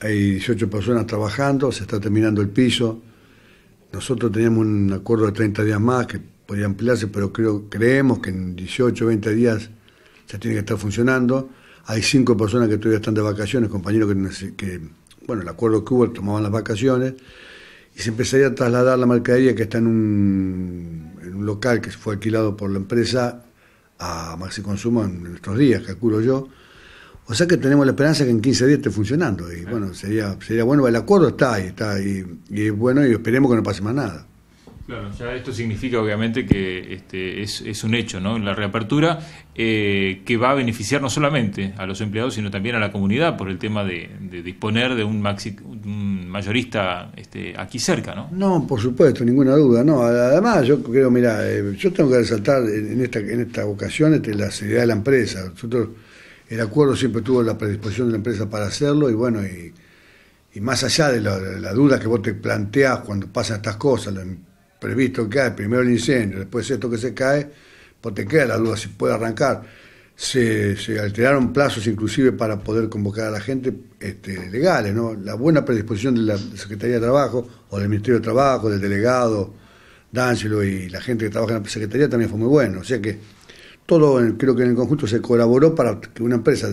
hay 18 personas trabajando, se está terminando el piso. Nosotros teníamos un acuerdo de 30 días más que podía ampliarse, pero creo, creemos que en 18, 20 días ya tiene que estar funcionando. Hay cinco personas que todavía están de vacaciones, compañeros que, bueno, el acuerdo que hubo, tomaban las vacaciones. Y se empezaría a trasladar la mercadería que está en un, en un local que fue alquilado por la empresa a Maxi Consumo en estos días, calculo yo o sea que tenemos la esperanza que en 15 días esté funcionando. Y bueno, sería, sería bueno, el acuerdo está ahí, está ahí. Y bueno, y esperemos que no pase más nada. Claro, ya esto significa obviamente que este, es, un hecho, ¿no? La reapertura eh, que va a beneficiar no solamente a los empleados, sino también a la comunidad por el tema de, disponer de un, maxi, mayorista este, aquí cerca, ¿no? No, por supuesto, ninguna duda, no. Además, yo creo, mira, eh, yo tengo que resaltar en esta, en esta ocasión este, la seriedad de la empresa. Nosotros el acuerdo siempre tuvo la predisposición de la empresa para hacerlo y bueno, y, más allá de la, duda que vos te planteás cuando pasan estas cosas, lo previsto que hay, primero el incendio, después esto que se cae, pues te queda la duda si puede arrancar. Se, alteraron plazos inclusive para poder convocar a la gente este, legales, ¿no? La buena predisposición de la Secretaría de Trabajo o del Ministerio de Trabajo, del delegado D'Angelo y la gente que trabaja en la Secretaría también fue muy bueno. O sea que todo creo que en el conjunto se colaboró para que una empresa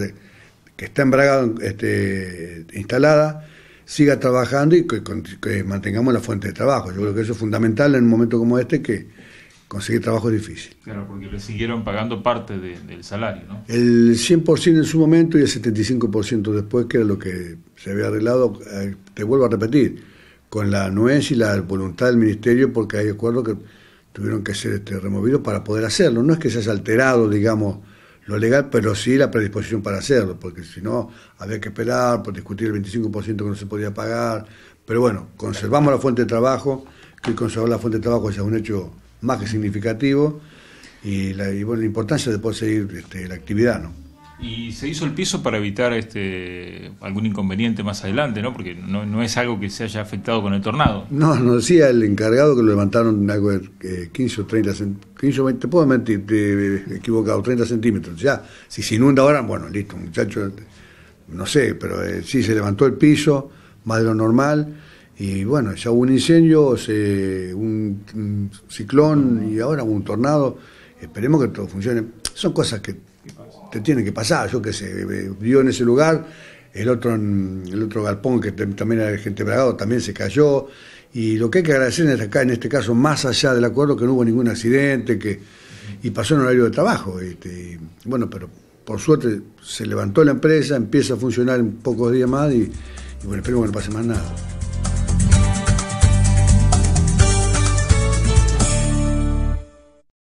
que está en este, instalada siga trabajando y que, mantengamos la fuente de trabajo. Yo creo que eso es fundamental en un momento como este que conseguir trabajo es difícil. Claro, porque le siguieron pagando parte del salario, ¿no? El 100% en su momento y el 75% después, que era lo que se había arreglado, eh, te vuelvo a repetir, con la nuez y la voluntad del ministerio, porque hay acuerdo que tuvieron que ser este, removidos para poder hacerlo. No es que se haya alterado, digamos, lo legal, pero sí la predisposición para hacerlo, porque si no, había que esperar por pues, discutir el 25% que no se podía pagar. Pero bueno, conservamos la fuente de trabajo, que conservar la fuente de trabajo es un hecho más que significativo, y la, bueno, la importancia de poder seguir este, la actividad, ¿no? Y se hizo el piso para evitar este algún inconveniente más adelante, ¿no? Porque no, es algo que se haya afectado con el tornado. No, nos decía el encargado que lo levantaron algo de 15 o 30 centímetros. Te puedo mentir, te eh, equivocado, 30 centímetros. Ya, si se inunda ahora, bueno, listo, muchachos, no sé, pero eh, sí se levantó el piso, más de lo normal. Y bueno, ya hubo un incendio, un, ciclón y ahora un tornado. Esperemos que todo funcione. Son cosas que te tiene que pasar, yo qué sé, eh, vio en ese lugar, el otro, mm, el otro galpón que también era de gente bragado también se cayó, y lo que hay que agradecer es este acá, en este caso, más allá del acuerdo, que no hubo ningún accidente, que, y pasó en horario de trabajo, este, bueno, pero por suerte se levantó la empresa, empieza a funcionar en pocos días más, y, y bueno, esperemos que no pase más nada.